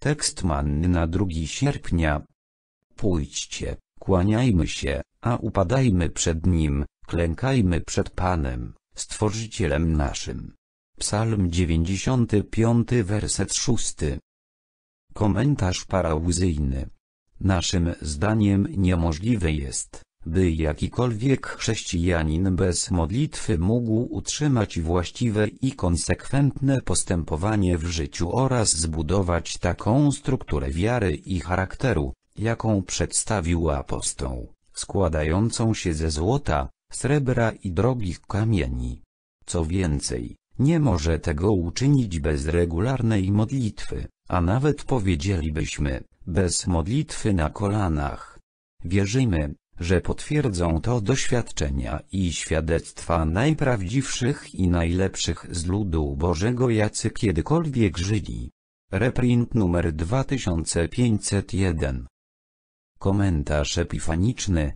Tekst manny na 2 sierpnia. Pójdźcie, kłaniajmy się, a upadajmy przed Nim, klękajmy przed Panem, Stworzycielem naszym. Psalm 95 werset 6. Komentarz parałzyjny. Naszym zdaniem niemożliwe jest, by jakikolwiek chrześcijanin bez modlitwy mógł utrzymać właściwe i konsekwentne postępowanie w życiu oraz zbudować taką strukturę wiary i charakteru, jaką przedstawił apostoł, składającą się ze złota, srebra i drogich kamieni. Co więcej, nie może tego uczynić bez regularnej modlitwy, a nawet powiedzielibyśmy, bez modlitwy na kolanach. Wierzymy, że potwierdzą to doświadczenia i świadectwa najprawdziwszych i najlepszych z ludu Bożego jacy kiedykolwiek żyli. Reprint numer 2501 Komentarz epifaniczny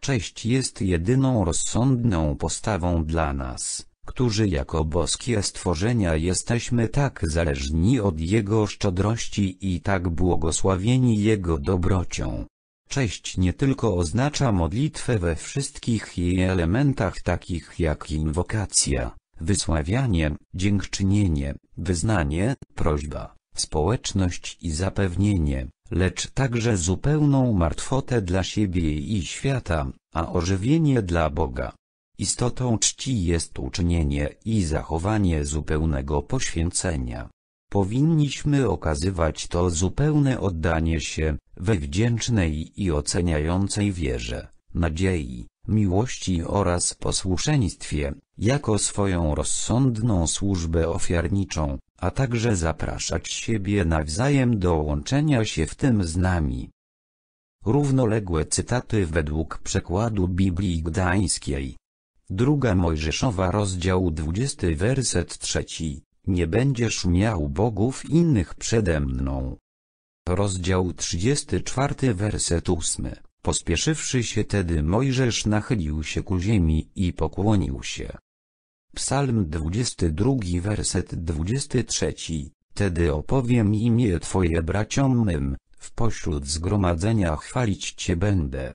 Cześć jest jedyną rozsądną postawą dla nas, którzy jako boskie stworzenia jesteśmy tak zależni od Jego szczodrości i tak błogosławieni Jego dobrocią Cześć nie tylko oznacza modlitwę we wszystkich jej elementach takich jak inwokacja, wysławianie, dziękczynienie, wyznanie, prośba, społeczność i zapewnienie, lecz także zupełną martwotę dla siebie i świata, a ożywienie dla Boga. Istotą czci jest uczynienie i zachowanie zupełnego poświęcenia. Powinniśmy okazywać to zupełne oddanie się, we wdzięcznej i oceniającej wierze, nadziei, miłości oraz posłuszeństwie, jako swoją rozsądną służbę ofiarniczą, a także zapraszać siebie nawzajem do łączenia się w tym z nami. Równoległe cytaty według przekładu Biblii Gdańskiej. Druga Mojżeszowa rozdział 20 werset trzeci. Nie będziesz miał bogów innych przede mną. Rozdział 34 werset 8 Pospieszywszy się tedy Mojżesz nachylił się ku ziemi i pokłonił się. Psalm 22 werset 23 Tedy opowiem imię Twoje braciom mym, w pośród zgromadzenia chwalić Cię będę.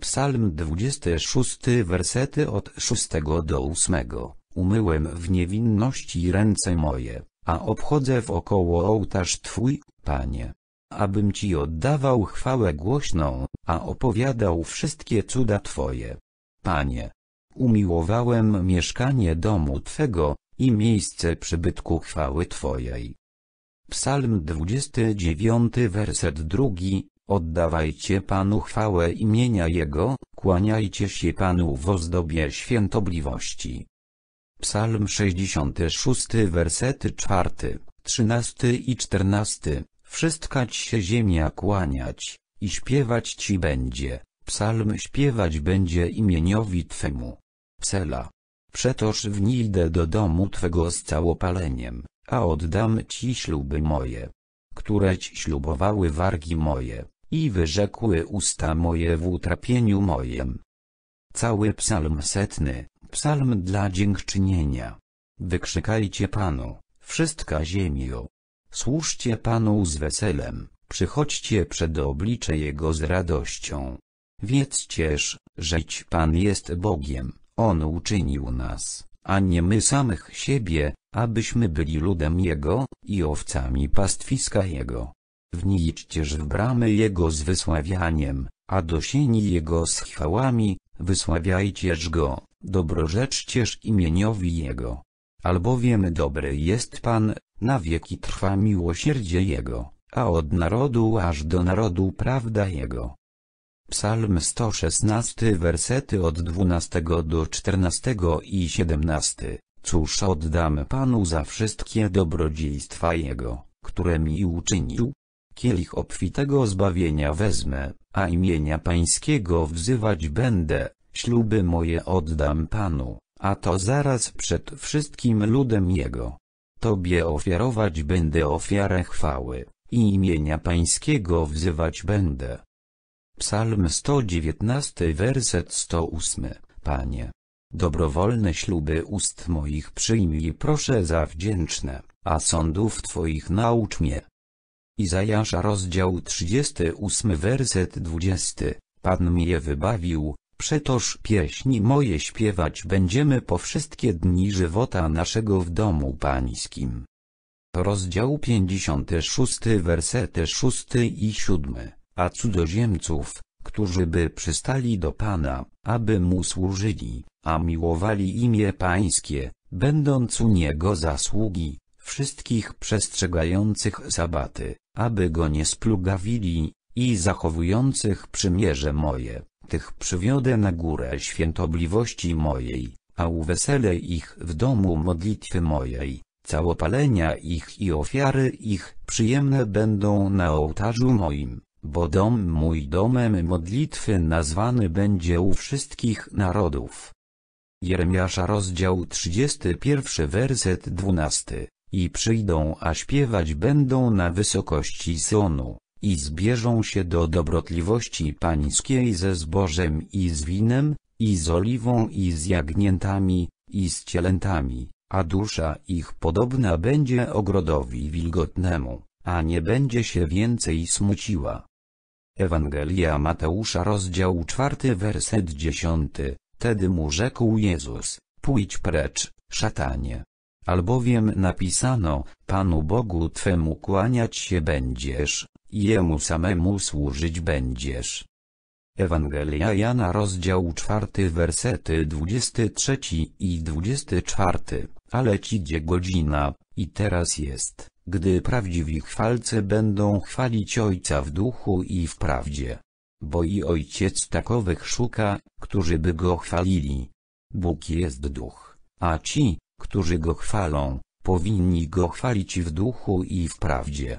Psalm 26 wersety od 6 do 8 Umyłem w niewinności ręce moje, a obchodzę wokoło ołtarz Twój, Panie. Abym Ci oddawał chwałę głośną, a opowiadał wszystkie cuda Twoje. Panie. Umiłowałem mieszkanie domu Twego, i miejsce przybytku chwały Twojej. Psalm 29 werset 2 Oddawajcie Panu chwałę imienia Jego, kłaniajcie się Panu w ozdobie świętobliwości. Psalm 66 wersety 4, 13 i 14, Wszystka się ziemia kłaniać, i śpiewać ci będzie, psalm śpiewać będzie imieniowi Twemu. Psela. Przetoż w wnidę do domu Twego z całopaleniem, a oddam Ci śluby moje, Któreć ślubowały wargi moje, i wyrzekły usta moje w utrapieniu mojem. Cały psalm setny Psalm dla dziękczynienia. Wykrzykajcie Panu, wszystka ziemio. Służcie Panu z weselem, przychodźcie przed oblicze Jego z radością. Wiedzcież, żeć Pan jest Bogiem, On uczynił nas, a nie my samych siebie, abyśmy byli ludem Jego, i owcami pastwiska Jego. Wnijdźcież w bramy Jego z wysławianiem, a do sieni Jego z chwałami, wysławiajcież Go dobrorzeczcież imieniowi Jego. Albowiem dobry jest Pan, na wieki trwa miłosierdzie Jego, a od narodu aż do narodu prawda Jego. Psalm 116 wersety od 12 do 14 i 17 Cóż oddam Panu za wszystkie dobrodziejstwa Jego, które mi uczynił? Kielich obfitego zbawienia wezmę, a imienia Pańskiego wzywać będę śluby moje oddam Panu, a to zaraz przed wszystkim ludem Jego. Tobie ofiarować będę ofiarę chwały, i imienia Pańskiego wzywać będę. Psalm 119 werset 108 Panie, dobrowolne śluby ust moich przyjmij proszę za wdzięczne, a sądów Twoich naucz mnie. Izajasza rozdział 38 werset 20 Pan mnie wybawił, Przetoż pieśni moje śpiewać będziemy po wszystkie dni żywota naszego w domu pańskim. Rozdział 56 wersety 6 i 7, a cudzoziemców, którzy by przystali do Pana, aby Mu służyli, a miłowali imię Pańskie, będąc u Niego zasługi, wszystkich przestrzegających sabaty, aby Go nie splugawili, i zachowujących przymierze moje tych przywiodę na górę świętobliwości mojej, a uwesele ich w domu modlitwy mojej, całopalenia ich i ofiary ich przyjemne będą na ołtarzu moim, bo dom mój domem modlitwy nazwany będzie u wszystkich narodów. Jeremiasza rozdział 31 werset 12 i przyjdą a śpiewać będą na wysokości sionu i zbierzą się do dobrotliwości pańskiej ze zbożem i z winem, i z oliwą i z jagniętami, i z cielętami, a dusza ich podobna będzie ogrodowi wilgotnemu, a nie będzie się więcej smuciła. Ewangelia Mateusza rozdział 4 werset 10, Tedy mu rzekł Jezus, pójdź precz, szatanie. Albowiem napisano, Panu Bogu Twemu kłaniać się będziesz, i jemu samemu służyć będziesz. Ewangelia Jana rozdział 4 wersety 23 i 24, ale ci gdzie godzina, i teraz jest, gdy prawdziwi chwalcy będą chwalić Ojca w duchu i w prawdzie. Bo i Ojciec takowych szuka, którzy by Go chwalili. Bóg jest duch, a ci, którzy Go chwalą, powinni Go chwalić w duchu i w prawdzie.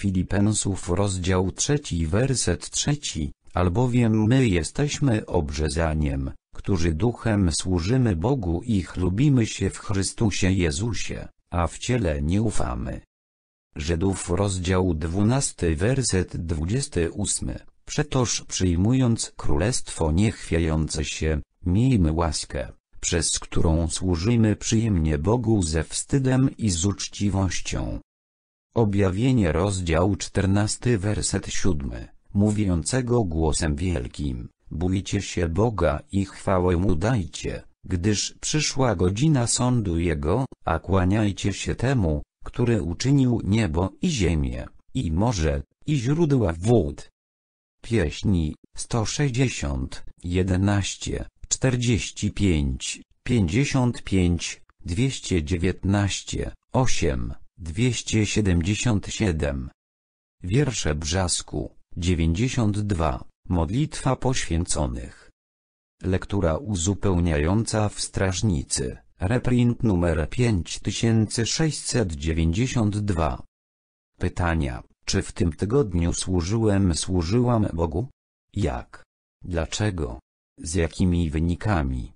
Filipensów rozdział trzeci werset trzeci, albowiem my jesteśmy obrzezaniem, którzy duchem służymy Bogu i chlubimy się w Chrystusie Jezusie, a w ciele nie ufamy. Żydów rozdział 12 werset 28. Przetoż przyjmując królestwo niechwiające się, miejmy łaskę, przez którą służymy przyjemnie Bogu ze wstydem i z uczciwością. Objawienie rozdział 14 werset 7, mówiącego głosem wielkim, bójcie się Boga i chwałę Mu dajcie, gdyż przyszła godzina sądu Jego, a kłaniajcie się temu, który uczynił niebo i ziemię, i morze, i źródła wód. Pieśni 160, 11, 45, 55, 219, 8 277. Wiersze Brzasku, 92, modlitwa poświęconych. Lektura uzupełniająca w Strażnicy, reprint numer 5692. Pytania, czy w tym tygodniu służyłem służyłam Bogu? Jak? Dlaczego? Z jakimi wynikami?